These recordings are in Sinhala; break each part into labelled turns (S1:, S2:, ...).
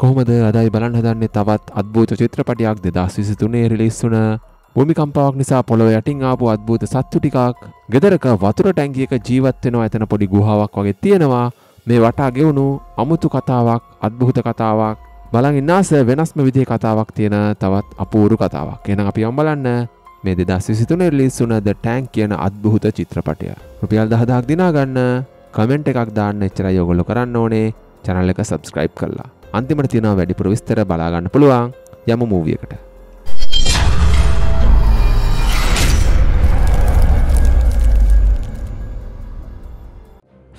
S1: කොහොමද අදයි බලන් හදන්නේ තවත් අත්භූත චිත්‍රපටයක් දෙදස් විසිතුනේ රිලිස් වුන භූමිකම්පාවක් නිසා පොළොව යටින් ආපු අත්භූත සත්තු ටිකක් ගෙදරක වතුර ටැංගියක ජීවත්වෙනවා ඇතන පොඩි ගුහාවක් වගේ තියෙනවා මේ වටා ගෙවුණු අමුතු කතාවක් අත්භූත කතාවක් බලන් ඉන්නාස වෙනස්ම විදිහ කතාවක් තියෙන තවත් අපූරු කතාවක් එන අපි අම්බලන්න මේ දෙදස් විසිතුන රිලිස් වුනද ටැංක් කියන අත්භූත චිත්‍රපටය රුපියල් දහදක් දිනා ගන්න කමෙන්ට් එකක් දාන්න එච්චරයි ඔගොල්ලො කරන්න ඕනේ චැනල් එක සබස්ක්‍රයිබ් කරලා අන්තිමට තියෙනවා වැඩිපුර විස්තර බලාගන්න පුළුවන් යම මූවියකට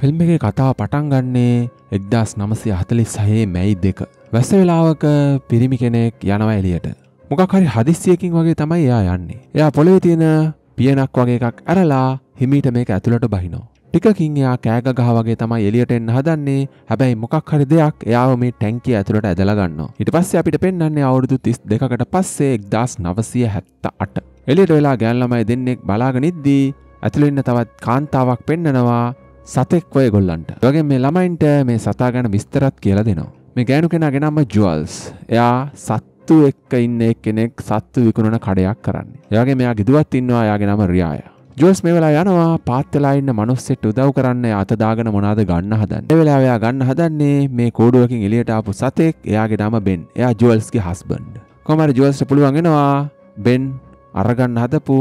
S1: ෆිල්ම් එක කතාව පටන් ගන්නේ එක්දස් නමසය හතලි සහයේ මැයි දෙක. වැස්ස වෙලාවක පිරිමි කෙනෙක් යනවා එලියට. මොකක් හරි හදිස්සියකින් වගේ තමයි එයා යන්නේ. එයා පොළොවේ තියෙන පියනක් වගේ එකක් ඇරලා හිමීට මේක ඇතුළට බහිනෝ. ටිකකින් එයා කෑග ගහ වගේ තමයි එලියට එන්න හදන්නේ හැබැයි මොකක් හරි දෙයක් එයාව මේ ටැංකිය ඇතුළට ඇදලා ගන්නවා. ඊට පස්සේ අපිට පෙන්වන්නේ අවුරුදු 32කට පස්සේ 1978. එලියට වෙලා ගෑන් ළමයි දෙන්නෙක් බලාගෙන ඉද්දී ඇතුළේ ඉන්න තවත් කාන්තාවක් පෙන්නනවා සතෙක් වය ගොල්ලන්ට. ඒ වගේ මේ ළමයින්ට මේ සතා ගැන විස්තරත් කියලා දෙනවා. මේ ගෑනු කෙනා ගෙනම ජුවල්ස්. එයා සත් සත්තු එක්ක ඉන්න එක්කෙනෙක් සත්තු විකුණන කඩයක් කරන්න. එයාගේ මෙයා ගිදුවත් ඉන්නවා යාගේ නම රියාය. ජෝස් මේ වෙලා යනවා පාත් වෙලා ඉන්න මිනිස්සෙට උදව් කරන්න අතදාගෙන මොනවාද ගන්න හදන්නේ. ඒ වෙලාව එයා ගන්න හදන්නේ මේ කෝඩුවකින් එළියට ආපු සතෙක්. එයාගේ නම බෙන්. එයා ජුවල්ස්ගේ හස්බන්ඩ්. කොහොම හරි ජුවල්ස්ට පුළුවන් වෙනවා බෙන් අරගන්න හදපු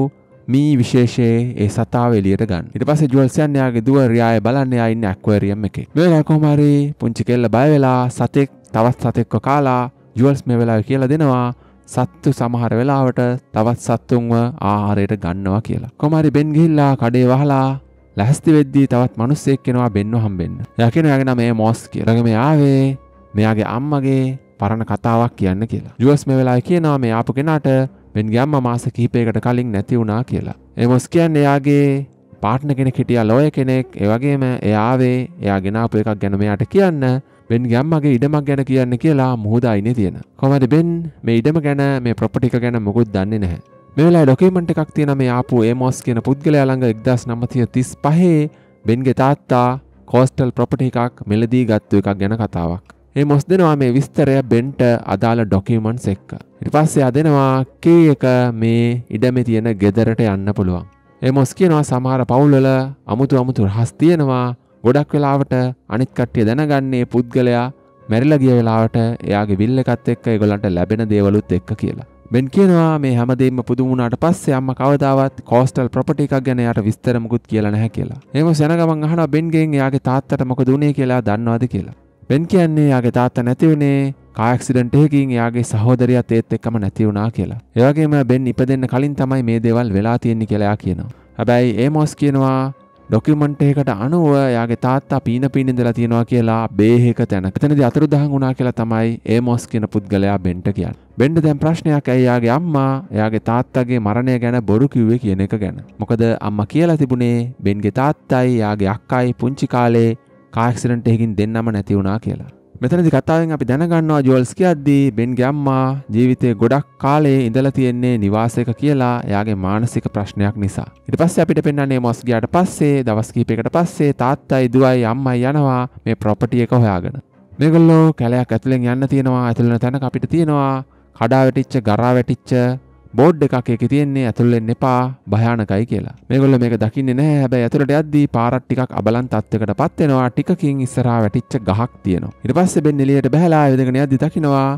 S1: මී විශේෂයේ ඒ සතාව එලියට ගන්න. ඊට පස්සේ ජුවල්ස් යන්නේ එයාගේ දුව රියාය බලන්න එයා ඉන්නේ ඇක්වරියම් එකේ. මෙයා කොහොම හරි පුංචි කෙල්ල බය වෙලා සතෙක් තවත් සතෙක්ව කාලා ජුවල්ස් මේ වෙලාවේ කියලා දෙනවා සත්තු සමහර වෙලාවට තවත් සත්තුන්ව ආහාරයට ගන්නවා කියලා. කොමරි බෙන් ගිහිල්ලා කඩේ වහලා ලැස්ති වෙද්දී තවත් මනුස්සෙක් කෙනවා බෙන්ව හම්බෙන්න. යකින යගෙන මේ මෝස් කියරගම ආවේ මෙයාගේ අම්මගේ පරණ කතාවක් කියන්න කියලා. ජුවස් මේ වෙලා කියනවා මේ ආපු කෙනාට බෙන්ගේ අම්ම මාස කීපයකට කලින් නැති වුණා කියලා. එමොස් කියන්න එයාගේ පාට්න කෙනෙ හිටිය ලෝය කෙනෙක් ඒවගේම එයාවේ එයා ගෙනාපු එකක් ගැනමයාට කියන්න බෙන් ගැම්මගේ ඉඩමක් ගැන කියන්න කියලා මුහදායින තියෙන කොමද බෙන් මේ ඉඩම ගැන මේ ප්‍රපටික ගැන මොකුත් දන්නේ නැහැ මේලා ඩොකේමට එකක් තියෙන මේ ආපු ඒමෝස් කියන පුද්ගල ළඟ එක්දස් නමතිය තිස් පහේ බෙන්ගේ තාත්තා කෝස්ටල් ප්‍රපටි එකක් මෙලදී ගත්තු එකක් ගැන කතාවක් ඒ මොස් දෙනවා මේ විස්තරය බෙන්ට අදාළ ඩොකිමන්ස් එක්ක. ඉට පස්සේ අදෙනවා කේ එක මේ ඉඩමෙ තියෙන ගෙදරට යන්න පුළුවන්. ඒ මොස් කියනවා සමහර පවුල්වල අමුතු අමුතු රහස් තියෙනවා. ගොඩක් වෙලාවට අනිත් කට්ටිය දැනගන්නේ පුද්ගලයා මැරිලා ගිය වෙලාවට එයාගේ විල් එකත් එක්ක ඒගොල්ලන්ට ලැබෙන දේවලුත් එක්ක කියලා. බෙන් කියනවා මේ හැමදේම පුදුම වුණාට පස්සේ අම්මා කවදාවත් කෝස්ටල් ප්‍රොපර්ටි එකක් ගැන එයාට විස්තර මුකුත් කියලා නැහැ කියලා. එහෙම සෙනගමන් අහනවා බෙන්ගෙන් එයාගේ තාත්තට මොකද වුනේ කියලා දන්නවද කියලා. බෙන් කියන්නේ යාගේ තාත්තා නැති වුණේ කාක්සිඩන්ට් එකකින් යාගේ සහෝදරයත් ඒත් එක්කම නැති වුණා කියලා. ඒ වගේම බෙන් ඉපදෙන්න කලින් තමයි මේ දේවල් වෙලා තියෙන්නේ කියලා එයා කියනවා. හැබැයි ඒමොස් කියනවා ඩොකිමන්ට් එකකට අනුව යාගේ තාත්තා පීන පීන ඉඳලා තියෙනවා කියලා බේහෙක තැන. එතනදී අතුරුදහන් වුණා කියලා තමයි ඒමොස් කියන පුද්ගලයා බෙන්ට කියන්නේ. බෙන්ඩ දැන් ප්‍රශ්නයක් ඇයි යාගේ අම්මා යාගේ තාත්තගේ මරණය ගැන බොරු කිව්වේ කියන එක ගැන. මොකද අම්මා කියලා තිබුණේ බෙන්ගේ තාත්තයි යාගේ අක්කයි පුංචි කාලේ කාක්සිරට එහකින් දෙන්නම නැති වුණා කියලා. මෙතනදි කතාවෙන් අපි දැනගන්නවා ජෝල්ස් කියද්දී බෙන්ගේ අම්මා ජීවිතේ ගොඩක් කාලේ ඉඳලා තියෙන්නේ නිවාසයක කියලා එයාගේ මානසික ප්‍රශ්නයක් නිසා. ඊට පස්සේ අපිට පෙන්වන්නේ මොස් ගියාට පස්සේ දවස් කිහිපයකට පස්සේ තාත්තයි දුවයි අම්මයි යනවා මේ ප්‍රොපර්ටි එක හොයාගෙන. මේගොල්ලෝ කැලයක් ඇතුලෙන් යන්න තියෙනවා ඇතුළෙන තැනක අපිට තියෙනවා කඩා වැටිච්ච ගරා වැටිච්ච බෝඩ් එකක් එක තියෙන්නේ ඇතුළෙන් එපා භයානකයි කියලා මේගොල්ල මේක දකින්නේ නැහැ හැබැයි ඇතුළට යද්දී පාරක් ටිකක් අබලන් තත්වයකට පත් වෙනවා ටිකකින් ඉස්සරහා වැටිච්ච ගහක් තියෙනවා ඊට පස්සේ බෙන් එළියට බහලා ආයෙදගෙන යද්දී දකින්නවා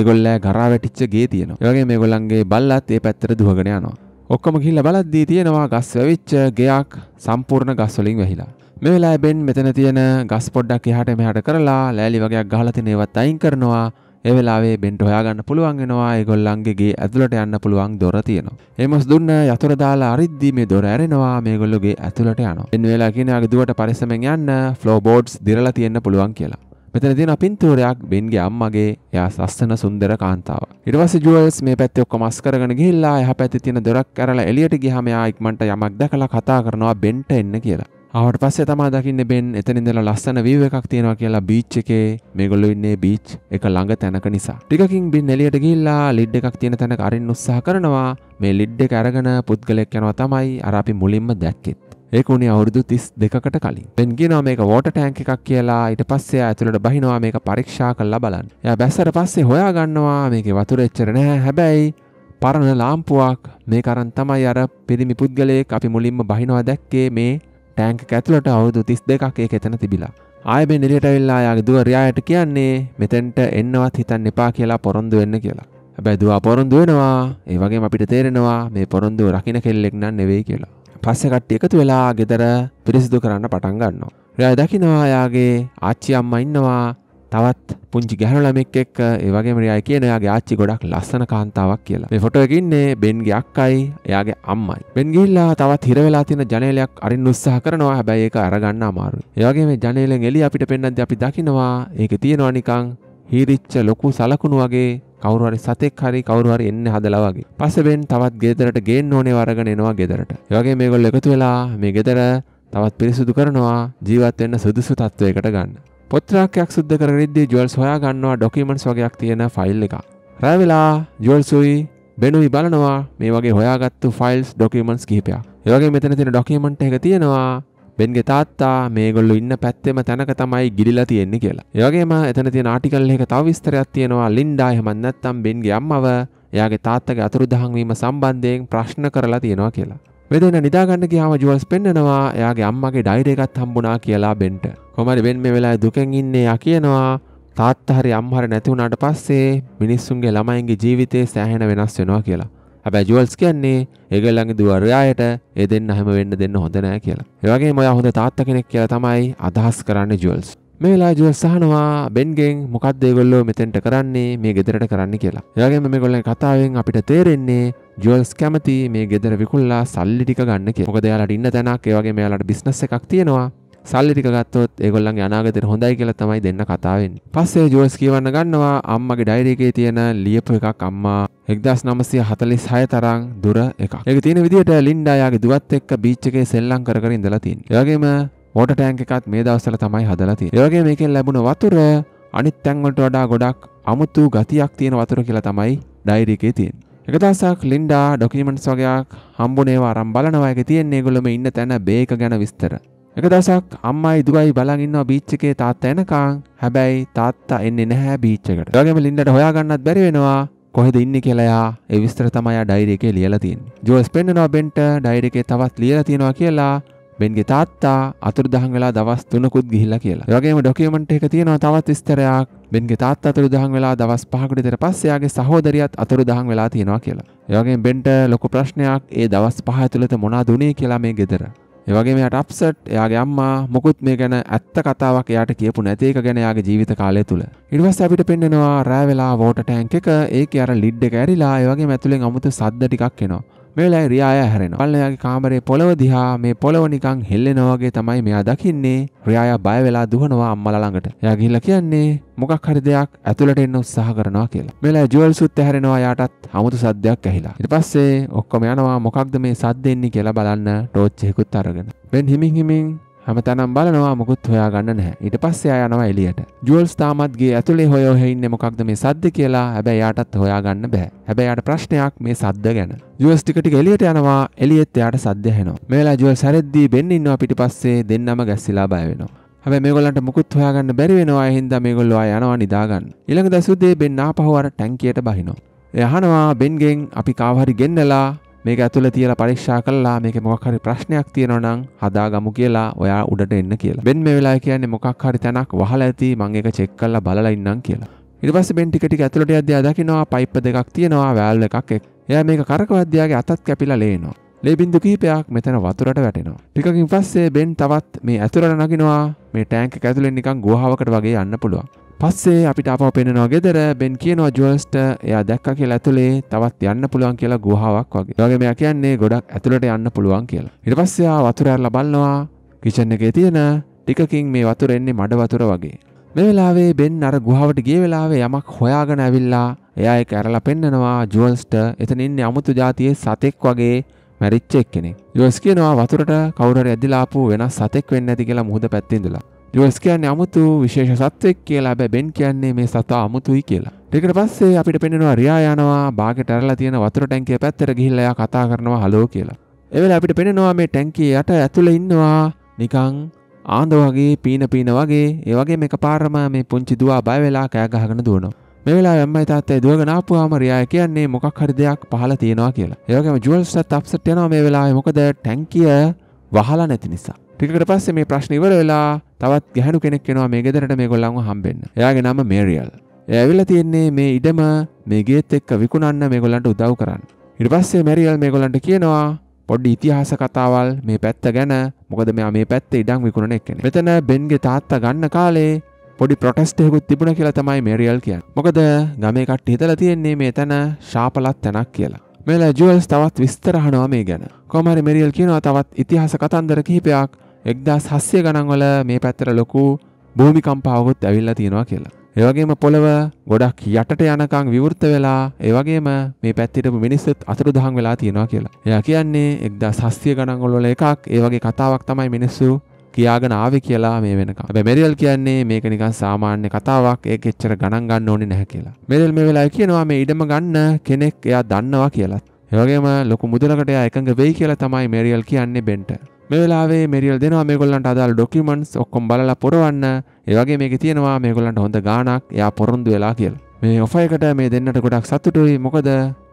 S1: ඒගොල්ල ගරා වැටිච්ච ගේ තියෙනවා ඒ වගේ මේගොල්ලන්ගේ බල්ලත් ඒ පැත්තට දුවගෙන යනවා ඔක්කොම ගිහිල්ලා බලද්දී තියෙනවා ගස් වැවිච්ච ගයක් සම්පූර්ණ ගස් වලින් වැහිලා මේ වෙලාවෙ බෙන් මෙතන තියෙන ගස් පොඩ්ඩක් එහාට මෙහාට කරලා ලෑලි වගේක් ගහලා තිනේවත් අයින් කරනවා ඒ වෙලාවේ බෙන්ට හොයාගන්න පුළුවන් වෙනවා ඒගොල්ලන්ගේ ගේ ඇතුළට යන්න පුළුවන් දොර තියෙනවා. එමස් දුන්න යතුර දාලා අරිද්දී මේ දොර ඇරෙනවා මේගොල්ලෝගේ ඇතුළට යනවා. එන්න වෙලා කියනවා දුවට පරිස්සමෙන් යන්න ෆ්ලෝ බෝඩ්ස් දිරලා තියෙන්න පුළුවන් කියලා. මෙතන තියෙන පින්තූරයක් බෙන්ගේ අම්මගේ එයා ලස්සන සුන්දර කාන්තාව. ඊට පස්සේ ජුවල්ස් මේ පැත්තේ ඔක්කොම අස් කරගෙන ගිහිල්ලා එහා පැත්තේ තියෙන දොරක් ඇරලා එළියට ගියාම එයා ඉක්මනට යමක් දැකලා කතා කරනවා බෙන්ට එන්න කියලා. ආවට පස්සේ තමා දකින්න බෙන් එතනින් ඉඳලා ලස්සන view එකක් තියෙනවා කියලා බීච් එකේ මේගොල්ලෝ ඉන්නේ බීච් එක ළඟ තැනක නිසා. ටිකකින් බෙන් එළියට ගිහිල්ලා ලිඩ් එකක් තියෙන තැනක අරින්න උත්සාහ කරනවා. මේ ලිඩ් එක අරගෙන පුද්ගලයෙක් යනවා තමයි අර අපි මුලින්ම දැක්කෙත්. ඒක උනේ අවුරුදු 32කට කලින්. දැන් කියනවා මේක වෝටර් ටැංක් එකක් කියලා. ඊට පස්සේ ඇතුළට බහිනවා මේක පරීක්ෂා කරලා බලන්න. එයා බැස්සට පස්සේ හොයා ගන්නවා මේකේ වතුර එච්චර නැහැ. හැබැයි පරණ ලාම්පුවක් මේ කරන් තමයි අර පිරිමි පුද්ගලයෙක් අපි මුලින්ම බහිනවා දැක්කේ මේ ටෑන්ක ඇතුලට අවුදු තිස් දෙකක් ඒක එතන තිබිලා ආයබෙන් එලියට වෙල්ලා යාගේ දුව රියායට කියන්නේ මෙතැන්ට එන්නවත් හිතන්න එපා කියලා පොරොන්දු වෙන්න කියලා හැබැදුවා පොරොන්දු වෙනවා ඒ වගේ අපිට තේරෙනවා මේ පොරොන්දුව රකින කෙල්ලෙක් නම් නෙවෙයි කියලා පස්සෙ කට්ටිය එකතු වෙලා ගෙදර පිරිසිදු කරන්න පටන් ගන්නවා. රෑ දකිනවා යාගේ ආච්චි අම්ම ඉන්නවා තවත් පුංචි ගැහනු ළමෙක් එක්ක ඒවගේම රියයි කියන එයාගේ ආච්චි ගොඩක් ලස්සන කාන්තාවක් කියලා. මේ ෆොටෝ එකේ ඉන්නේ බෙන්ගේ අක්කයි, එයාගේ අම්මයි. බෙන් ගිහිල්ලා තවත් හිර වෙලා තියෙන ජනේලයක් අරින්න උත්සාහ කරනවා. හැබැයි ඒක අරගන්න අමාරුයි. ඒ වගේම ජනේලෙන් එළිය අපිට පෙන්නද්දී අපි දකිනවා ඒකේ තියෙනවා නිකන් හීරිච්ච ලොකු සලකුණු වගේ කවරුහරි සතෙක් හරි කවරුහරි එන්න හදලා වගේ. පස්සේ බෙන් තවත් ගෙදරට ගේන්න ඕනේ වරගෙන එනවා ගෙදරට. ඒ වගේ මේගොල්ලෝ එකතු වෙලා මේ ගෙදර තවත් පිරිසුදු කරනවා ජීවත් වෙන්න සුදුසු තත්වයකට ගන්න. පොත්‍රාකයක් සුද්ද කරෙද්දි ජුවල් සොයා ගන්නවා ඩොකීමන්ස් වගේයක් තියෙන ෆයිල් එක රැවෙලා ජුවල්සුයි බෙනුයි බලනවා මේ වගේ හොයාගත්තු ෆයිල්ස් ඩොකීමන්ස් කිහිපයක් ඒවගේ මෙතන තියෙන ඩොකීමන්ට් එක තියෙනවා බෙන්ගේ තාත්තා මේගොල්ලු ඉන්න පැත්තෙම තැනක තමයි ගිලිලා තියෙන්නේ කියලා. ඒ වගේම එතන තියෙන ආටිකල් එක තව විස්තරයක් තියෙනවා ලින්ඩා එහෙමත් නැත්නම් බෙන්ගේ අම්මව එයාගේ තාත්තගේ අතුරුදහන් වීම සම්බන්ධයෙන් ප්‍රශ්න කරලා තියෙනවා කියලා. වෙදෙන නිදාගන්න ගියාම ජුවල්ස් පෙන්නනවා එයාගේ අම්මගේ ඩයරි එකත් හම්බුණා කියලා බෙන්ට. කොමරි වෙන් මේ වෙලා දුකෙන් ඉන්නේ යා කියනවා තාත්ත හරි අම්හර නැති වුණාට පස්සේ මිනිස්සුන්ගේ ළමයින්ගේ ජීවිතේ සෑහෙන වෙනස් වෙනවා කියලා. හැබැයි ජුවල්ස් කියන්නේ ඒගොල්ලන්ගේ දුවර්යායට ඒ දෙන්න හැම වෙන්න දෙන්න හොඳ නෑ කියලා. ඒ වගේම ඔයා හොඳ තාත්තා කෙනෙක් කියලා තමයි අදහස් කරන්නේ ජුවල්ස්. මේ වෙලා ජුවල්ස් අහනවා බෙන්ගෙන් මොකක්ද ඒගොල්ලෝ මෙතෙන්ට කරන්නේ මේ ගෙදරට කරන්න කියලා. ඒ වගේම මේගොල්ලන්ගේ කතාවෙන් අපිට තේරෙන්නේ ජුවල්ස් කැමති මේ ගෙදර විකුල්ලා සල්ලි ටික ගන්න කියලා. මොකද එයාලට ඉන්න තැනක් ඒ වගේ මෙයාලට බිස්නස් එකක් තියෙනවා. සල්ලිතික ගත්තොත් ඒගොල්ලන්ගේ අනාගතයට හොඳයි කියලා තමයි දෙන්න කතාවෙන්. පස්සේ ජෝස් කියවන්න ගන්නවා අම්මගේ ඩයිරි එකේ තියෙන ලියපු එකක් අම්මා 1946 තරම් දුර එකක්. ඒක තියෙන විදිහට ලින්ඩා යාගේ දුවත් එක්ක බීච් එකේ සෙල්ලම් කර කර ඉඳලා තියෙනවා. ඒ වගේම මෝට ටෑන්ක් එකත් මේ දවස්සල තමයි හදලති ඒවගේ මේකෙන් ලැබුණ වතුර අනිත් තැන්වලට වඩා ගොඩක් අමුතු ගතියක් තියෙන වතුර කියලා තමයි ඩයිරිකේ තියෙන් එකදසක් ලින්ඩා ඩොකිමෙන්ට්ස් වගේයක් හම්බුනේවා අරම් බලනවායක තියෙන් ඒගොලම ඉන්න තැන බේක ගැන විස්තර එක දසක් අම්මයි දුවයි බලන් ඉන්නවා බීච් එකේ තාත්තා එනකන්. හැබැයි තාත්තා එන්නේ නැහැ බීච් එකට. ඒ වගේම ලින්ඩට හොයාගන්නත් බැරි වෙනවා. කොහෙද ඉන්නේ කියලා එයා ඒ විස්තර තමයි ආ ඩයරි එකේ ලියලා තියෙන්නේ. ජෝස් පෙන්නනවා බෙන්ට ඩයරි එකේ තවත් ලියලා තියෙනවා කියලා. බෙන්ගේ තාත්තා අතුරුදහන් වෙලා දවස් තුනකුත් ගිහිල්ලා කියලා. ඒ වගේම ඩොකියුමන්ට් එක තියෙනවා තවත් විස්තරයක්. බෙන්ගේ තාත්තා අතුරුදහන් වෙලා දවස් පහකට විතර පස්සේ යාගේ සහෝදරියත් අතුරුදහන් වෙලා තියෙනවා කියලා. ඒ වගේම බෙන්ට ලොකු ප්‍රශ්නයක් ඒ දවස් පහ ඇතුළත මොනවද උනේ කියලා මේ ගෙදර. ඒවගේ මෙයාට අප්සට් එයාගේ අම්මා මොකුත් මේ ගැන ඇත්ත කතාවක් එයාට කියපු නැති එක ගැන යාගේ ජීවිත කාලය තුළ. ඉඩවස් අපිට පෙන්නවා රෑ වෙලා වෝට ටැන්ක් එක ඒක අර ලිඩ් එක ඇරිලා ඒ වගේ ඇතුලෙන් අමුතු සද්ද ටිකක් එනවා. මේ වෙලාවේ රියායා හැරෙනවා. පල්ලයාගේ කාමරේ පොළව දිහා මේ පොළව නිකන් හෙල්ලෙනා වගේ තමයි මෙයා දකින්නේ. රියායා බය වෙලා දුහනවා අම්මලා ළඟට. එයා ගිහිල්ලා කියන්නේ මොකක් හරි දෙයක් ඇතුළට එන්න උත්සාහ කරනවා කියලා. මෙලා ජුවල්සුත් හැරෙනවා යාටත් හමුතු සද්දයක් ඇහිලා. ඊට පස්සේ ඔක්කොම යනවා මොකක්ද මේ සද්ද එන්නේ කියලා බලන්න ටෝච් එකකුත් අරගෙන. මෙන් හිමින් හිමින් හැම තැනම් බලනවා මුකුත් හොයා ගන්න නැහැ ඊට පස්සේ ආය යනවා එළියට ජුවල්ස් තාමත්ගේ ඇතුලේ හොය හොය ඉන්නේ මොකක්ද මේ සද්ද කියලා හැබැයි යාටත් හොයා ගන්න බෑ හැබැයි යාට ප්‍රශ්නයක් මේ සද්ද ගැන ජුවල්ස් ටික ටික එළියට යනවා එළියෙත් යාට සද්ද ඇහෙනවා මේ වෙලාව ජුවල්ස් හැරෙද්දී බෙන් ඉන්නවා පිටිපස්සේ දෙන්නම ගැස්සිලා බය වෙනවා හැබැයි මේගොල්ලන්ට මුකුත් හොයාගන්න බැරි වෙනවා හින්දා මේගොල්ලෝ ආය යනවා නිදාගන්න. ඊළඟ දසුදේ බෙන් ආපහු අර ටැංකියට බහිනවා. එයා අහනවා බෙන්ගෙන් අපි කාව හරි ගෙන්නලා මේක ඇතුළ තියල පරීක්ෂා කල්ලා මේක මොක්හරි ප්‍රශ්නයක් තියෙනවනම් හදා ගමු කියලා ඔයා උඩට එන්න කියලා බෙන් මේ වෙලා කියන්නේ මොකක් හරි තැනක් වහල ඇති මං එක චෙක් කල්ලා බලලා ඉන්නම් කියලා ඉරිපස් බෙන්ටිකට ඇතුළට අධ්‍යයා දකිනවා පයිප් දෙකක් තියෙනවා වැෑල්ල එකක් එක් එය මේක කරකවද්‍යයාගේ අතත් කැපිලා ලේනවා ලේබින්දු කීපයක් මෙතැන වතුරට වැටෙනවා ටිකින් පස්සේ බෙන් තවත් මේ ඇතුරට නගෙනවා මේ ටෑන්ක ඇතුලෙන් නිකං ගුහාාවකට වගේ යන්න පුළුවන් පස්සේ අපිට අප පෙනෙනවා ගෙදර බෙන් කියනවා ජුවස්ට එයා දැක්ක කිය ඇතුළේ තවත් යන්න පුළුවන් කියලා ගුහාවක් වගේ වගේ මෙයා කියන්නේ ගොඩක් ඇතුළට යන්න පුළුවන් කියලා ඉට පස්සයා වතුරඇල්ල බල්ලවා කිචන්න එක තියෙන ටිකකින් මේ වතුර එන්නේ මඩ වතුර වගේ මේ වෙලාවේ බෙන් අර ගුහාවට ගිය වෙලාවේ යමක් හොයාගෙන ඇවිල්ලා එයා ඒක ඇරලා පෙන්නනවා ජුවල්ස්ට එතන ඉන්නේ අමුතු જાතියේ සතෙක් වගේ මැරිච්ච එක්කෙනෙක්. ජුවල්ස් කියනවා වතුරට කවුරු හරි ඇදලා ආපු වෙනස් සතෙක් වෙන්න ඇති කියලා මුහුද පැත්තේ ඉඳලා. ඩිවස් කියන්නේ අමුතු විශේෂ සත්වෙක් කියලා බැ බෙන් කියන්නේ මේ සතා අමුතුයි කියලා. ටිකට පස්සේ අපිට පෙනෙනවා රියා යනවා බාගෙට ඇරලා තියෙන වතුර ටැංකිය පැත්තට ගිහිල්ලා එයා කතා කරනවා හලෝ කියලා. ඒ වෙලාවේ අපිට පෙනෙනවා මේ ටැංකිය යට ඇතුලේ ඉන්නවා නිකන් ආන්ද වගේ පීන පීන වගේ ඒ වගේ එකපාරම මේ පුංචි දුවා බය වෙලා කෑ ගහගෙන දුවනවා. මේ වෙලාවේ අම්මයි තාත්තයි දුවගෙන ආපුවාම රියා කියන්නේ මොකක් හරි දෙයක් පහළ තියෙනවා කියලා. ඒ වගේම ජුවල්ස්ටත් අප්සෙට් වෙනවා මේ වෙලාවේ මොකද ටැංකිය වහලා නැති නිසා. ටිකට පස්සේ මේ ප්‍රශ්න ඉවර වෙලා තවත් ගැහණු කෙනෙක් එනවා මේ ගෙදරට මේගොල්ලන්ව හම්බෙන්න. එයාගේ නම මේරියල්. එයා ඇවිල්ලා තියෙන්නේ මේ ඉඩම මේ ගේත් එක්ක විකුණන්න මේගොල්ලන්ට උදව් කරන්න. ඊට පස්සේ මේරියල් මේගොල්ලන්ට කියනවා පොඩි ඉතිහාස කතාවල් මේ පැත්ත ගැන මොකද මෙයා මේ පැත්තේ ඉඩම් විකුණන එක්කනේ. මෙතන බෙන්ගේ තාත්තා ගන්න කාලේ පොඩි ප්‍රොටෙස්ටයකුත් තිබුණ කියලා තමයි මේරියල් කියන්නේ. මොකද ගමේ කට්ටිය හිතලා තියෙන්නේ මේ තැන ශාපලත් තැනක් කියලා. මේලා ජුවල්ස් තවත් විස්තර අහනවා මේ ගැන. කොහොම හරි මෙරියල් කියනවා තවත් ඉතිහාස කතන්දර කිහිපයක් එක්දා සස්්‍යය ගණන්වල මේ පැත්තර ලොකු භූමිකම්පාවකුත් ඇවිල්ලා තියෙනවා කියලා. ඒවගේම පොළව ගොඩක් යටට යනකං විවෘත වෙලා ඒවගේම මේ පැත්තිටපු මිනිස්සුත් අතුරු දහන් වෙලා තියෙනවා කියලා. එය කියන්නේ එක්දා සස්්‍යය ගණන්ගොල්ල එකක් ඒවගේ කතාවක් තමයි මිනිස්සු කියාගෙන ආවේ කියලා මේ වෙනකම්. හැබැයි මෙරියල් කියන්නේ මේක නිකන් සාමාන්‍ය කතාවක්. ඒක එච්චර ගණන් ගන්න ඕනේ නැහැ කියලා. මෙරියල් මේ වෙලාවේ කියනවා මේ ඉඩම ගන්න කෙනෙක් එයා දන්නවා කියලා. ඒ වගේම ලොකු මුදලකට එයා එකඟ වෙයි කියලා තමයි මෙරියල් කියන්නේ බෙන්ට. මේ වෙලාවේ මෙරියල් දෙනවා මේගොල්ලන්ට අදාළ ඩොකියුමන්ට්ස් ඔක්කොම බලලා පුරවන්න. ඒ වගේ මේකේ තියෙනවා මේගොල්ලන්ට හොඳ ගාණක් එයා පොරොන්දු වෙලා කියලා. මේ ඔෆර් එකට මේ දෙන්නට ගොඩක් සතුටුයි. මොකද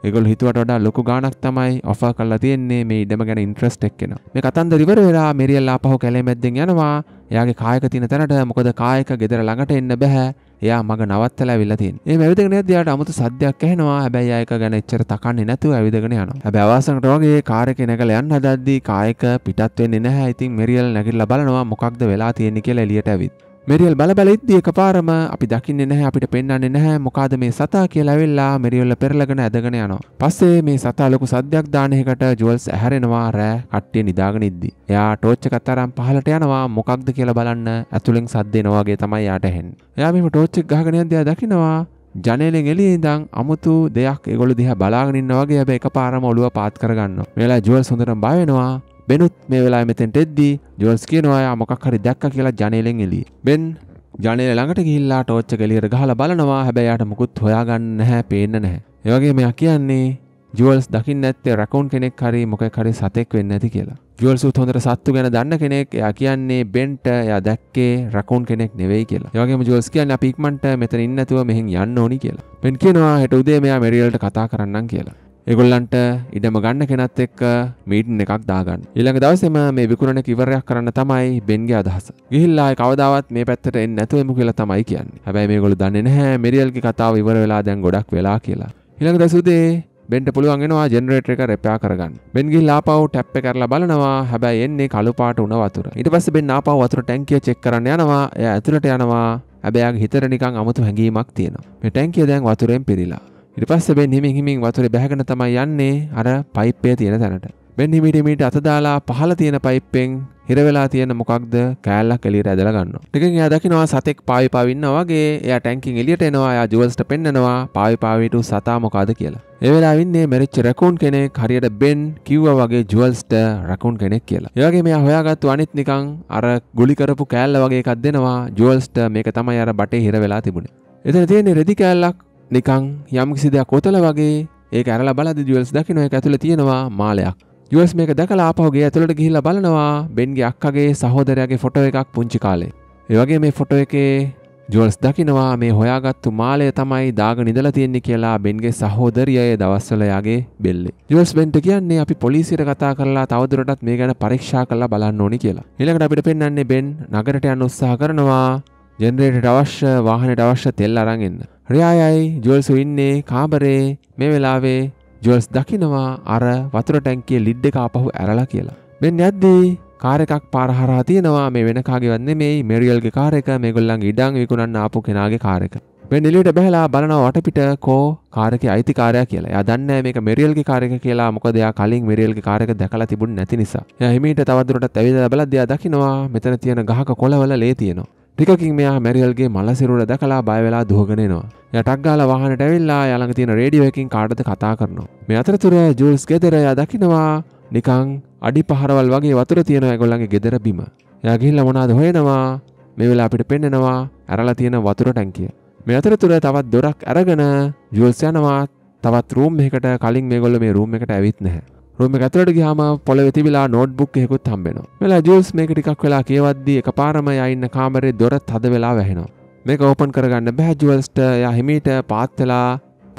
S1: ඒගොල්ලෝ හිතුවට වඩා ලොකු ගාණක් තමයි ඔෆර් කරලා තියෙන්නේ මේ ඉඩම ගැන ඉන්ට්‍රස්ට් එක්ක එනවා. මේ කතන්දර ඉවර වෙලා මෙරියල් ආපහු කැලේ මැද්දෙන් යනවා. එයාගේ කායක තියෙන තැනට මොකද කායක ගෙදර ළඟට එන්න බෑ. එයා මග නවත්තල ඇවිල්ලතින් ඒ ඇවිදගෙන දයාට අමුතු සද්‍යයක් ඇහෙනවා හැබැයි අයක ගැන එච්චර තකන්න නැතුව ඇවිදගෙන යන හැබැවසට වගේ කාරක නැකල යන්න හදද්දී කායක පිටත්වෙන්නේ නැහැ ඉතින් මෙරියල් නැගිල්ල බලනවා මොකක්ද වෙලා තියෙන්නේ කියලා එලියට ඇවිත් මෙරියල් බලබලයිද්දිය එකපාරම අපි දකින්න නැහැ අපිට පෙන්න්නේ නැහැ මොකාද මේ සතා කියලා වෙල්ලා මෙරියල්ල පෙරලගෙන ඇදගෙන යනවා. පස්සේ මේ සතා ලොකු සද්දයක් දාන එකට ජුවල්ස් ඇහැරෙනවා රෑ කට්ටිය නිදාගෙන ඉද්දි. එයා ටෝච් එකත් අරන් පහලට යනවා මොකක්ද කියලා බලන්න ඇතුලෙන් සද්ද එනවා වගේ තමයි යාට ඇහෙන්නේ. එයා මෙහෙම ටෝච් එක ගහගෙන යද්දී එයා දකිනවා ජනලෙන් එලිය ඉඳං අමුතු දෙයක් ඒගොල්ලෝ දිහා බලාගෙන ඉන්නවා වගේ හැබැයි එකපාරම ඔළුව පාත් කරගන්නවා. මෙලා ජුවල්ස් හොඳටම බය වෙනවා. බෙනුත් මේ වෙලා මෙතෙන්ට එද්දී ජෝල්ස් කියනවා මොකක් හරි දැක්ක කියලා ජනේලෙන් එළිය. බෙන් ජනේල ළඟට ගිහිල්ලා ටෝච්ච එළියට ගහලා බලනවා හැබැයි යාට මුකුත් හොයාගන්න නැහැ, පේන්න නැහැ. ඒ වගේ මෙයා කියන්නේ ජුවල්ස් දකින්න ඇත්තේ රැකවුන් කෙනෙක් හරි මොකෙක් හරි සතෙක් වෙන්න ඇති කියලා. ජුවල්සුත් හොඳට සත්තු ගැන දන්න කෙනෙක් එයා කියන්නේ බෙන්ට එයා දැක්කේ රැකවුන් කෙනෙක් නෙවෙයි කියලා. ඒ වගේම ජුවල්ස් කියන්නේ අපි ඉක්මනට මෙතන ඉන්න නැතුව මෙහෙන් යන්න ඕනි කියලා. බෙන් කියනවා හෙට උදේ මෙයා මෙරියල්ට කතා කරන්නම් කියලා. ඒගොල්ලන්ට ඉඩම ගන්න කෙනත් එක්ක මීටන් එකක් දාගන්න ඊළඟ දවසම මේ විකුණන කිවරයක් කරන්න තමයි බෙන්ගේ අදහස ගිහිල්ලා කවදාවත් මේ පැත්තට එන්න නැතුවමු කියලා තමයි කියන්නේ හැබැයි මේගොල්ලෝ දන්නේ නැහැ මෙරියල්ගේ කතාව ඉවර වෙලා දැන් ගොඩක් වෙලා කියලා ඊළඟ දවසුදේ බෙන්ට පුළුවන්ගෙනවා ජෙනරේට එක රැපයා කරගන්න බෙන්ගේ ලාපව් ටැප්ප කරලා බලනවා හැබැයි එන්නේ කළුපාට උන වතුර ඉට පස්ස බෙන් ආපව වතුර ටැංකිය චෙක් කරන්න යනවා එය ඇතුළට යනවා ඇබෑගේ හිතර නිකං අමුතු හැඟීමක් තියෙනවා මේ ටැංකිය දැන් වතුරෙන් පිරිලා ඉට පස්ස බෙන් හිමින් හිමින් වතුර බැහගෙන තමයි යන්නේ අර පයිප්පය තියෙන තැනට බෙන් හිමිටමිට අතදාලා පහල තියෙන පයිප්පෙන් හිරවෙලා තියෙන මොකක්ද කෑල්ලක් එලි රැදල ගන්න එක එයා දකිනවා සතෙක් පාවි පවින්න වගේ එය ටැන්කින් එලියට එනවා යා ජුවල්ස්ට පෙන්නවා පාවි පාවිට සතා මොකාද කියලා එවෙලාවින්නේ මැරිච් රැකුන් කෙනෙක් හරියට බෙන් කිව්ව වගේ ජුවල්ස්ට රැකුන් කෙනෙක් කියලා. ඒවගේ මෙයා හොයාගත්තු අනිත් නිකං අර ගුලි කරපු කෑල්ල වගේ එකක් දෙනවා ජුවල්ස්ට මේක තමයි අර බටේ හිර වෙලා තිබුණේ. එතන තියෙන රෙදි කෑල්ලක් නිකං යම්කිසි දෙයක් කොතල වගේ ඒක ඇරල බලද ජුවල්ස් දකින එක ඇතුළ තියෙනවා මාලයක් ජුවල්ස් මේක දකලා අපහුගේ ඇතුළට ගිහිල්ල බලනවා බෙන්ගේ අක්කගේ සහෝදරයාගේ ෆොට එකක් පුංචි කාලේ ඒවගේ මේ ෆොට එකේ ජුවල්ස් දකිනවා මේ හොයාගත්තු මාලය තමයි දාග නිදල තියෙන්නේ කියලා බෙන්ගේ සහෝදරියය දවස්වල යාගේ බෙල්ලේ ජුවල්ස් බෙන්ට කියන්නේ අපි පොලිසිර කතා කරලා තවදුරටත් මේ ගැන පරීක්ෂා කරලා බලන්න ඕනි කියලා ඊළඟට අපිට පෙන්වන්නේ බෙන් නගරට යන්න උත්සාහ කරනවා ජෙනරේටර් අවශ්‍ය වාහනයට අවශ්‍ය තෙල් අරන් එන්න රියායයි ජුවල්සු ඉන්නේ කාමරේ මේ වෙලාවේ ජුවල්ස් දකිනවා අර වතුර ටැංකිය ලිඩ් එක ආපහු ඇරලා කියලා. මෙන්න යද්දී කාර් එකක් පාර හරහා තියෙනවා මේ වෙන කාගේවත් නෙමෙයි මෙරියල්ගේ කාර් එක මේගොල්ලන්ගේ ඉඩම් විකුණන්න ආපු කෙනාගේ කාර් එක. මෙන්න එළියට බැහැලා බලනවා වටපිට කෝ කාර් එකේ අයිතිකාරයා කියලා. එයා දන්නේ මේක මෙරියල්ගේ කාර් එක කියලා. මොකද එයා කලින් මෙරියල්ගේ කාර් එක දැකලා තිබුණ නැති නිසා. එයා හිමීට තවදුරටත් ඇවිල්ලා බලද්දී එයා දකිනවා මෙතන තියෙන ගහක කොළවල ලේ තියෙනවා. ටිකකින් මෙයා මැරියල්ගේ මල්ලසිරුර දැකලා බයවෙලා දුවගෙනනවා. යටක් ගාල වාහනට ඇවිල්ලා යාළඟ තියෙන රේඩියෝ එකකින් කාටද කතා කරනවා. මේ අතරතුර ජූල්ස් ගෙදර එයා දකිනවා නිකං අඩි පහරවල් වගේ වතුර තියෙන ඇගොල්ලගේ ගෙදර බිම. එයා ගිහිල්ලා මොනවද හොයනවා මේ වෙලාව අපිට පෙන්නනවා ඇරලා තියෙන වතුර ටැංකිය. මේ අතරතුර තවත් දොරක් අරගෙන ජූල්ස් යනවා තවත් රූම් එකකට කලින් මේගොල්ලෝ මේ රූම් එකට ඇවිත් නැහැ. රම ඇතුලට ගහම පොල වෙතිවෙලා නෝට්බුක් හෙකුත් හම්බෙන වෙලා ජස් මේක ටිකක් වෙලා කියවද්දී එක පාරම යන්න කාමරේ දොරත් හද වෙලා වැහෙනවා මේක ඕපන් කරගන්න බැහැජුවල්ස්ට ය හිමීට පාත්වෙලා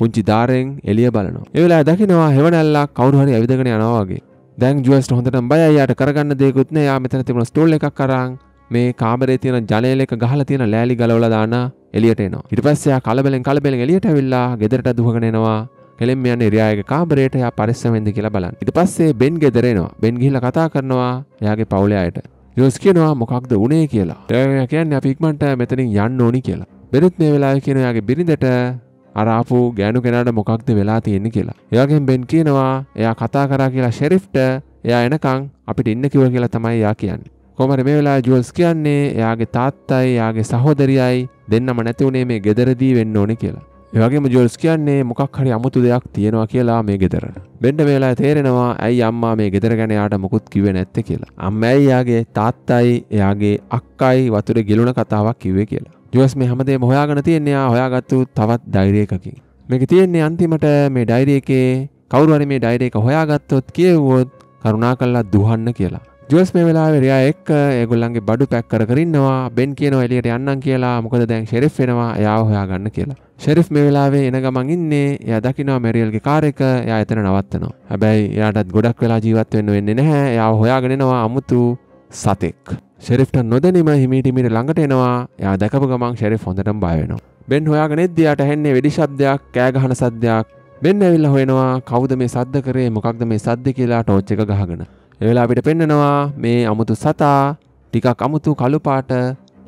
S1: පුංචි ධාරෙන් එලිය බලන එවෙලා දකිනවා හෙවනැල්ලා කවරුහරි ඇවිදගෙන යනවාගේ දැන් ජුවස්ට හොඳට බයයායට කරගන්න දෙකුත්න යා මෙතන තිබුණ ස්ටෝල් එකක් කරන් මේ කාමරේ තියෙන ජලයලෙක ගහල තියෙන ලෑලි ගලවල දාන එලියට එනවා ඉට පස්සයා කලබලෙන් කලබෙලෙන් එලියට වෙල්ලා ගෙදරට දුවගෙනවා කෙලෙම් යන එරයාගේ කාමරයට යා පරිස්සමෙන්ද කියලා බලන්න. ඊට පස්සේ බෙන් ගෙදරෙනවා. බෙන් ගිහිල්ලා කතා කරනවා එයාගේ පවුලේ අයට. ජෝස් කියනවා මොකක්ද උනේ කියලා. එයා කියන්නේ අපි ඉක්මනට මෙතනින් යන්න ඕනි කියලා. බෙරිත් මේ වෙලාවේ කියන එයාගේ බිරිඳට අරාපු ගෑනු කෙනාට මොකක්ද වෙලා තියෙන්නේ කියලා. එයාගෙන් බෙන් කියනවා එයා කතා කරා කියලා ෂෙරිෆ්ට එයා එනකන් අපිට ඉන්න කිව්වා කියලා තමයි එයා කියන්නේ. කොහමද මේ වෙලාවේ ජුවල්ස් කියන්නේ එයාගේ තාත්තයි එයාගේ සහෝදරියයි දෙන්නම නැති උනේ මේ ගෙදරදී වෙන්න ඕනේ කියලා. ඒවගේම ජොල්ස් කියන්නේ මොකක් හරි අමුතු දෙයක් තියෙනවා කියලා මේ ගෙදරට. බෙන්ඩ වෙලා තේරෙනවා ඇයි අම්මා මේ ගෙදර ගැන යාට මොකුත් කිව්වේ නැත්තේ කියලා. අම්මා එයාගේ තාත්තයි එයාගේ අක්කයි වතුරේ ගිලුණ කතාවක් කිව්වේ කියලා. ජොල්ස් මේ හැමදේම හොයාගෙන තියන්නේ ආ හොයාගත්තු තවත් ඩයිරි එකකින්. මේක තියෙන්නේ අන්තිමට මේ ඩයිරි එකේ කවුරු හරි මේ ඩයිරි එක හොයාගත්තොත් කියවුවොත් කරුණාකරලා දුහන්න කියලා. ජුවස් මේ වෙලා වෙරයා එක් ඒගොල්ලන්ගේ බඩු පැක් කරන්නවා බෙන් කියන එලියට යන්න කියලා මොකද දැන් ශෙරිෆ් වෙනවා යා හොයා ගන්න කියලා ශෙරිෆ් මේ වෙලාවේ එන ගමන් ඉන්නේ එයා දකිනවා මෙරියල්ගේ කාර් එක එයා එතන නවත්තනවා හැබැයි එයාටත් ගොඩක් වෙලා ජීවත් වෙන්න වෙන්නේ නැහැ එයා හොයාගෙන එනවා අමුතු සතෙක් ශෙරිෆ්ට නොදැනීම හිමීටිමිට ළඟට එනවා එයා දැකපු ගමන් ශෙරිෆ් හොඳටම බය වෙනවා බෙන් හොයාගෙනෙද්දයාට හෙන්නේ වෙඩි ශබ්දයක් කෑගහන සද්‍යයක් බෙන් ඇවිල්ල හොයනවා කවුද මේ සද්ද කරේ මොකක්ද මේ සද්ද කියලා ටෝච්ච එක ගහගෙන එවෙලා අපිට පෙන්නනවා මේ අමුතු සතා ටිකක් අමුතු කළුපාට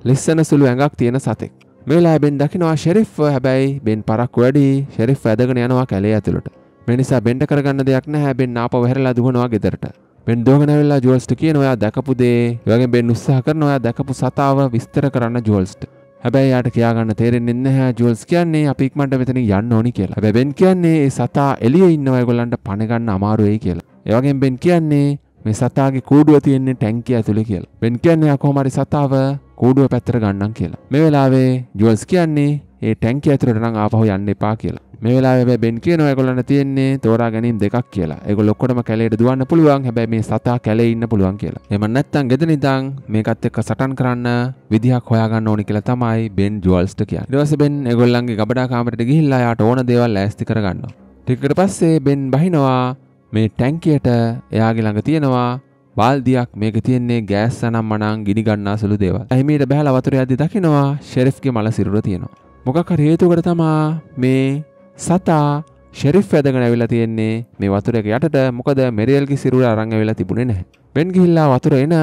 S1: ලෙස්සන සුළු ඇඟක් තියෙන සතෙක්. මේලා බෙන් දකිනවා ශෙරිෆ්ව හැබැයි බෙන් පරක් වැඩි ශෙරිෆ් ඇදගෙන යනවා කැලේ ඇතුළට. මෙනිසා බෙන්ඩ කරගන්න දෙයක් නැහැ බෙන් ආප වැහැරලා දුවනවා ගෙදරට. බෙන් දුවගෙන ඇවිල්ලා ජුවල්ස්ට කියන ඔයා දැකපු දේ, ඒ වගේම බෙන් උත්සාහ කරන ඔයා දැකපු සතාව විස්තර කරන්න ජුවල්ස්ට. හැබැයි යාට කියාගන්න තේරෙන්නේ නැහැ ජුවල්ස් කියන්නේ අපි ඉක්මනට මෙතනින් යන්න ඕනි කියලා. හැබැයි බෙන් කියන්නේ ඒ සතා එළියේ ඉන්නවා ඒගොල්ලන්ට පණ ගන්න අමාරු වෙයි කියලා. ඒ වගේම බෙන් කියන්නේ මේ සතාගේ කූඩුව තියෙන්නේ ටැංකිය ඇතුළේ කියලා. බෙන් කියන්නේ කොහොමරි සතාව කූඩුව පැත්තට ගන්නම් කියලා. මේ වෙලාවේ ජුවල්ස් කියන්නේ ඒ ටැංකිය ඇතුළට නම් ආපහු යන්න එපා කියලා. මේ වෙලාවේ බෙන් කියනවා ඒගොල්ලන්ට තියෙන්නේ තෝරා ගැනීම දෙකක් කියලා. ඒගොල්ලෝ ඔක්කොටම කැලේට දුවන්න පුළුවන්. හැබැයි මේ සතා කැලේ ඉන්න පුළුවන් කියලා. එහෙම නැත්නම් ගෙදර ඉඳන් මේකත් එක්ක සටන් කරන්න විදිහක් හොයාගන්න ඕනි කියලා තමයි බෙන් ජුවල්ස්ට කියන්නේ. ඊට පස්සේ බෙන් ඒගොල්ලන්ගේ ගබඩා කාමරයට ගිහිල්ලා යාට ඕන දේවල් ලෑස්ති කරගන්නවා. ටිකකට පස්සේ බෙන් බහිනවා මේ ටැංකයට එයාගේ ළඟ තියෙනවා බාල්දියක් මේක තියෙන්නේ ගෑස් සනම් මනං ගිනි ගන්නා සුළු දේවල්. ඇහිමීට බැහැලා වතුර යද්දි දකිනවා ෂෙරිෆ්ගේ මල සිරුර තියෙනවා. මොකක් හරි හේතුවකට තමා මේ සතා ෂෙරිෆ් ඇදගෙන ඇවිල්ලා තියෙන්නේ මේ වතුර එක යටට. මොකද මෙරියල්ගේ සිරුර අරන් ඇවිල්ලා තිබුණේ නැහැ. බෙන් ගිහිල්ලා වතුර එන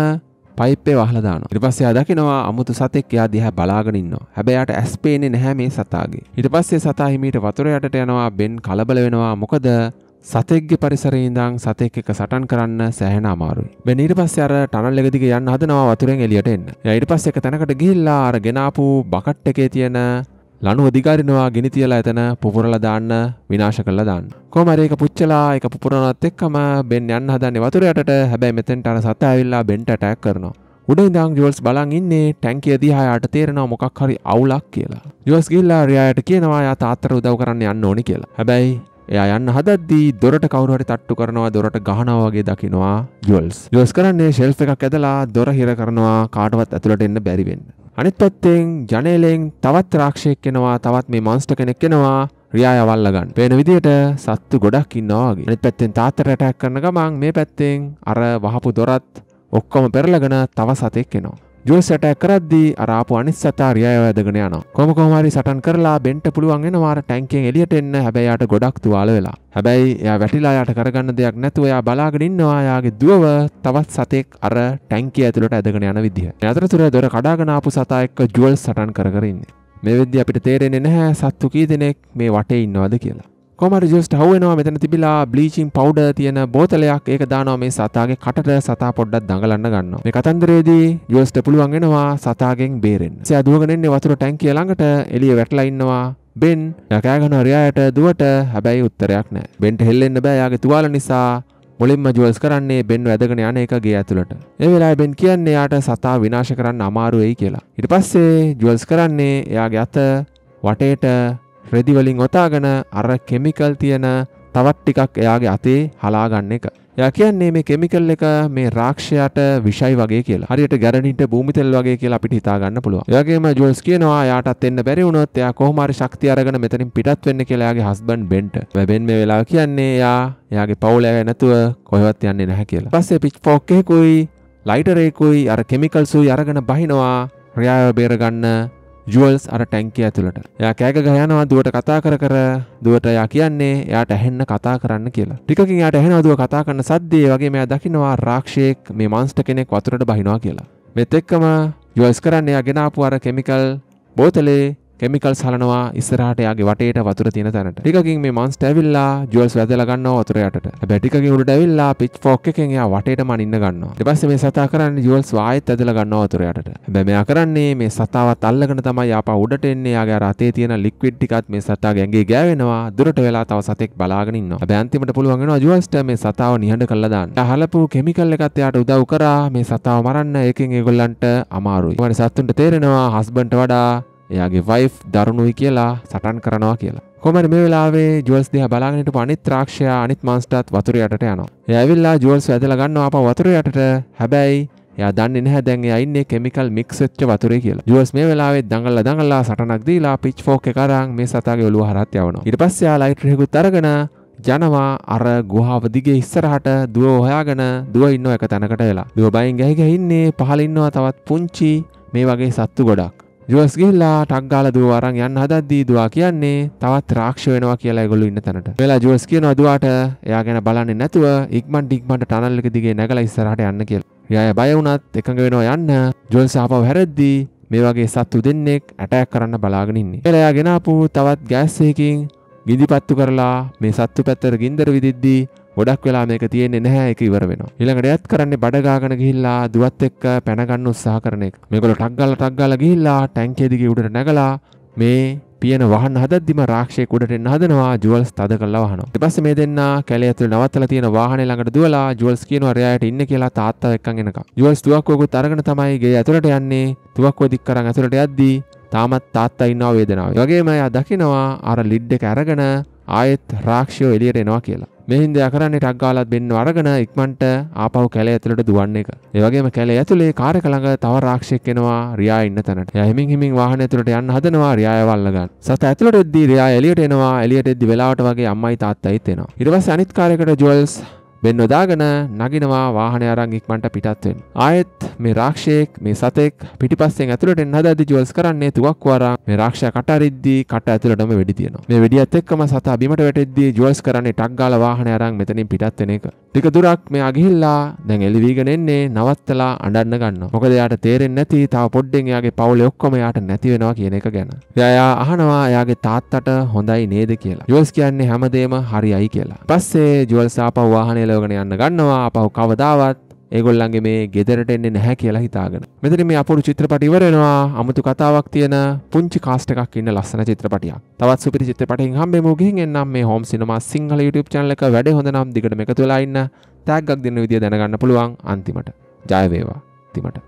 S1: පයිප්පේ වහලා දානවා. ඊට පස්සේ එයා දකිනවා අමුතු සතෙක් එයා දිහා බලාගෙන ඉන්නවා. හැබැයි එයාට ඇස් පේන්නේ නැහැ මේ සතාගේ. ඊට පස්සේ සතා හිමීට වතුර යටට යනවා. බෙන් කලබල වෙනවා. මොකද සතෙක්ගේ පරිසරේ ඉඳන් සතෙක් එක සටන් කරන්න සෑහෙන අමාරුයි. දැන් ඊට පස්සේ අර ටනල් එක දිගේ යන්න හදනවා වතුරෙන් එළියට එන්න. ඊට පස්සේ එක තැනකට ගිහිල්ලා අර ගෙනාපු බකට් එකේ තියෙන ලනුව දිගරිනවා ගෙන තියලා එතන පුපුරලා දාන්න විනාශ කරලා දාන්න. කොහමද ඒක පුච්චලා ඒක පුපුරනවත් එක්කම බෙන් යන්න හදන්නේ වතුර යටට. හැබැයි මෙතෙන්ට අර සතා ඇවිල්ලා බෙන්ට ඇටැක් කරනවා. උඩ ඉඳන් ජුවල්ස් බලන් ඉන්නේ ටැංකිය දිහා යාට තේරෙනවා මොකක් හරි අවුලක් කියලා. ජුවල්ස් ගිහිල්ලා රියාට කියනවා යා තාත්තට උදව් කරන්න යන්න ඕනි කියලා. හැබැයි එයා යන්න හදද්දී දොරට කවරුහරි තට්ටු කරනවා දොරට ගහනවාගේ දකිනවා ජොල්ස් ජොස් කරන්නේ ශෙල්ෆ් එකක් ඇදලා දොර හිර කරනවා කාටවත් ඇතුළට එන්න බැරිවෙන්න. අනිත් පත්තෙන් ජනේලෙන් තවත් රාක්ෂයක් කෙනවා තවත් මේ මන්ස්ට කෙනෙක් කෙනවා ්‍රියායවල්ලගන්න පේන විදියට සත්තු ගොඩක් ඉන්නවාගේ අනිත් පැත්තෙන් තාතර රටක් කරන ගමන් මේ පැත්තෙන් අර වහපු දොරත් ඔක්කොම පෙරලගෙන තව සතෙක් කෙනවා. ජුල් සැටැක් කරද්දී අරාපු අනිත් සතා රියය වැදගෙන යනවා. කොහොම කොහොම හරි සටන් කරලා බෙන්ට පුළුවන් වෙනවා අර ටැංකියෙන් එළියට එන්න. හැබැයි යාට ගොඩක් තුවාල වෙලා. හැබැයි එයා වැටිලා යාට කරගන්න දෙයක් නැතුව එයා බලාගෙන ඉන්නවා යාගේ දුවව තවත් සතෙක් අර ටැංකිය ඇතුළට ඇදගෙන යන විදිහ. මේ අතරතුර දොර කඩාගෙන ආපු සතා එක්ක ජුවල් සටන් කර කර ඉන්නේ. මේ වෙද්දී අපිට තේරෙන්නේ නැහැ සත්තු කී දෙනෙක් මේ වටේ ඉන්නවද කියලා. කොමට ජස් හුවනවා මෙතන තිබිලා බ්ලීචිං පවඩ තියෙන බෝතලයක් ඒක දානවා මේ සතාගේ කටට සතා පොඩ්ඩක් දඟලන්න ගන්න මේ කතන්දරේදී ජෝස්ට පුළුවන්ගෙනවා සතාගෙන් බේරෙන් සය දුවගෙනෙන්නේ වතුර ටැන්කිය ළඟට එලිය වැටලඉන්නවා බෙන් යකෑගන රයායට දුවට හැබැයි උත්තරයක් නෑ බෙන්ට හෙල්ලෙන්න්න බෑයාගේ තුවාල නිසා මුලින්ම ජුවල්ස් කරන්නේ බෙන් වැදගෙන යන එක ගේ ඇතුළට. ඒ වෙලාවේ බෙන් කියන්නේ යාට සතා විනාශ කරන්න අමාරු වෙයි කියලා. ඊට පස්සේ ජුවල්ස් කරන්නේ එයාගේ අත වටේට රෙදිවලින් ඔතාගෙන අර කෙමිකල් තියෙන තවත් ටිකක් එයාගේ අතේ හලාගන්න එක. ය කියන්නේ මේ කෙමිකල් එක මේ රාක්ෂයට විෂයි වගේ කියලා හරියට ගැරනිට භූමිතෙල් වගේ කියලා අපිට හිතාගන්න පුළුව යගේම ජොල්ස් කියනවා යාටත් එන්න බැරි වුණොත් එයා කොහොමහරි ශක්තිය අරගෙන මෙතනින් පිටත් වෙන්න කියලා යාගේ හස්බන්ඩ් බෙන්ට වැබෙන් මේ වෙලාව කියන්නේ යා එයාගේ පවුල නැතුව කොහෙවත් යන්නේ නැහැ කියලා පස්සේ පිච් ෆෝක් එකකුයි ලයිටරේකුයි අර කෙමිකල්සුයි අරගෙන බහිනවා ක්‍රියාව බේරගන්න ජුවල්ස් අර ටැංකිය ඇතුළට යා කෑක ගයනවා දුවට කතා කර කර දුවට යා කියන්නේ යාට ඇහෙන්න කතා කරන්න කියලා ටිකකින් යාට ඇහෙනවා දුව කතා කරන සද්දේ වගේ මෙයා දකිනවා රාක්ෂයෙක් මේ මන්ස්ට කෙනෙක් වතුරට බහිනවා කියලා මෙත් එක්කම ජුවල්ස් කරන්න යා ගෙනාපු අර කෙමිකල් බෝතලේ කෙමිකල් සලනවා ඉස්සරහට යාගේ වටේට වතුර තියෙන තැනට. ටිකකින් මේ මන්ස් ඇවිල්ලා ජුවල්ස් වැදලා ගන්නවා වතුර යටට. හැබැයි ටිකකින් උඩට ඇවිල්ලා පිච් ෆෝක් එකෙන් එයා වටේටම අනින්න ගන්නවා. ඊට පස්සේ මේ සතා කරන්නේ ජුවල්ස් ආයෙත් ඇදලා ගන්නවා වතුර යටට. හැබැයි මෙයා කරන්නේ මේ සතාවත් අල්ලගෙන තමයි ආපහු උඩට එන්නේ. යාගේ අර අතේ තියෙන ලික්විඩ් ටිකත් මේ සතාගේ ඇඟේ ගෑවෙනවා. දුරට වෙලා තව සතෙක් බලාගෙන ඉන්නවා. හැබැයි අන්තිමට පුළුවන් වෙනවා ජුවල්ස්ට මේ සතාව නිහඬ කරලා දාන්න. හලපු කෙමිකල් එකත් එයාට උදව් කරා මේ සතාව මරන්න. ඒකෙන් ඒගොල්ලන්ට අමාරුයි. මරි සත්තුන්ට තේරෙනවා හස්බන්ඩ්ට වඩා එයාගේ වයිෆ් දරුණුයි කියලා සටන් කරනවා කියලා. කොමට මේ වෙලාවේ ජුවල්ස් දිහා බලාගෙනට අනිත් ත්‍රාක්ෂයා අනිත් මාන්ස්ටත් වතුර යටට යනවා. ඇවිල්ලා ජුවල්ස් වැදලා ගන්නවා අප වතුර යටට හැබැයි යා දන්න නැහැ දැන් එයා ඉන්නේ කෙමිකල් මික්ස් වෙච්ච වතුරේ කියලා. ජුවල්ස් මේ වෙලාවේ දඟලලා දඟලලා සටනක් දීලා පිච් ෆෝක් එක අරන් මේ සතාගේ ඔළුව හරහත් යවනවා. ඊට පස්සේ යා ලයිට් එකකුත් අරගෙන යනවා අර ගුහාාව දිගේ ඉස්සරහට දුව හොයාගෙන දුව ඉන්න එක තැනකට වෙලා දුව බයින් ගැහිග ඉන්නේ පහලින්නවා තවත් පුංචි මේ වගේ සත්තු ගොඩක් ජුවස් ගිහිල්ලා ටක් ගාලා දුව අරන් යන්න හදද්දී දුවා කියන්නේ තවත් රාක්ෂ වෙනවා කියලා ඒගොල්ලෝ ඉන්න තැනට. වෙලා ජුවස් කියනවා දුවාට එයා ගැන බලන්නේ නැතුව ඉක්මන් ටික්මන්ට ටනල් එක දිගේ නැගලා ඉස්සරහට යන්න කියලා. යාය බය වුණත් එකඟ වෙනවා යන්න. ජුවස් ආපහු හැරෙද්දී මේ වගේ සත්තු දෙන්නෙක් ඇටැක් කරන්න බලාගෙන ඉන්නේ. එලා එයා ගෙනාපු තවත් ගෑස් එකකින් ගිඳිපත්තු කරලා මේ සත්තු පැත්තට ගින්දර විදිද්දී ගොඩක් වෙලා මේක තියෙන්නේ නැහැ ඒක ඉවර වෙනවා. ඊළඟට එයත් කරන්නේ බඩ ගාගෙන ගිහිල්ලා දුවත් එක්ක පැන ගන්න උත්සාහ කරන එක. මේගොල්ලෝ ටක් ගාලා ටක් ගාලා ගිහිල්ලා ටැංකිය දිගේ උඩට නැගලා මේ පියන වහන්න හදද්දිම රාක්ෂය කුඩට එන්න හදනවා ජුවල්ස් තද කරලා වහනවා. ඊට පස්සේ මේ දෙන්නා කැලේ ඇතුළේ නවත්තලා තියෙන වාහනේ ළඟට දුවලා ජුවල්ස් කියනවා රයායට ඉන්න කියලා තාත්තා එක්කන් එනකම්. ජුවල්ස් තුවක්කුවකුත් අරගෙන තමයි ගේ ඇතුළට යන්නේ. තුවක්කුව දික් කරන් ඇතුළට යද්දී තාමත් තාත්තා ඉන්නවා වේදනාවේ. ඒ වගේම එයා දකිනවා අර ලිඩ් එක අරගෙන ආයෙත් රාක්ෂියෝ එළියට එනවා කියලා. මේ හින්දා කරන්නේ ටක් ගාලත් බෙන්නව අරගෙන ඉක්මනට ආපහු කැලේ ඇතුළට දුවන්න එක. ඒ වගේම කැලේ ඇතුලේ කාර් එක ළඟ තව රාක්ෂියෙක් එනවා රියා ඉන්න තැනට. එයා හිමින් හිමින් වාහන ඇතුළට යන්න හදනවා රියාව අල්ල ගන්න. සත ඇතුළට එද්දී රියා එළියට එනවා. එළියට එද්දී වෙලාවට වගේ අම්මයි තාත්තයිත් එනවා. ඊට පස්සේ අනිත් කාර් එකට ජුවල්ස් වෙන් නොදාගෙන නගිනවා වාහනය අරන් ඉක්මන්ට පිටත් වෙන්න. ආයෙත් මේ රාක්ෂයෙක් මේ සතෙක් පිටිපස්සෙන් ඇතුළට එන්න හදද්දී ජුවල්ස් කරන්නේ තුවක්කු අරන් මේ රාක්ෂයා කට අරිද්දී කට ඇතුළටම වෙඩි තියනවා. මේ වෙඩියත් එක්කම සතා බිමට වැටෙද්දී ජුවල්ස් කරන්නේ ටක් ගාලා වාහනය අරන් මෙතනින් පිටත් වෙන එක. ටික දුරක් මෙයා ගිහිල්ලා දැන් එළිවීගෙන එන්නේ නවත්තලා අඬන්න ගන්නවා. මොකද එයාට තේරෙන්නේ නැති තව පොඩ්ඩෙන් එයාගේ පවුලේ ඔක්කොම එයාට නැති වෙනවා කියන එක ගැන. එයා අහනවා එයාගේ තාත්තට හොඳයි නේද කියලා. ජුවල්ස් කියන්නේ හැමදේම හරියයි කියලා. පස්සේ ජුවල්ස් ආපහු වාහනේ ලවගෙන යන්න ගන්නවා. ආපහු කවදාවත් ඒගොල්ලන්ගේ මේ ගෙදරට එන්නේ නැහැ කියලා හිතාගෙන මෙතන මේ අපොරු චිත්‍රපට ඉවරෙනවා අමුතු කතාවක් තියෙන පුංචි කාස්ට එකක් ඉන්න ලස්සන චිත්‍රපටියක් තවත් සුපිරි චිත්‍රපටයෙන් හම්බෙමු ගිහින් එන්නම් මේ හෝම් සිනමා සිංහල YouTube channel එක වැඩේ හොඳ නම් දිගටම එකතු වෙලා ඉන්න ටැග්ගක් දෙන්න විදිය දැනගන්න පුළුවන් අන්තිමට ජය වේවා අන්තිමට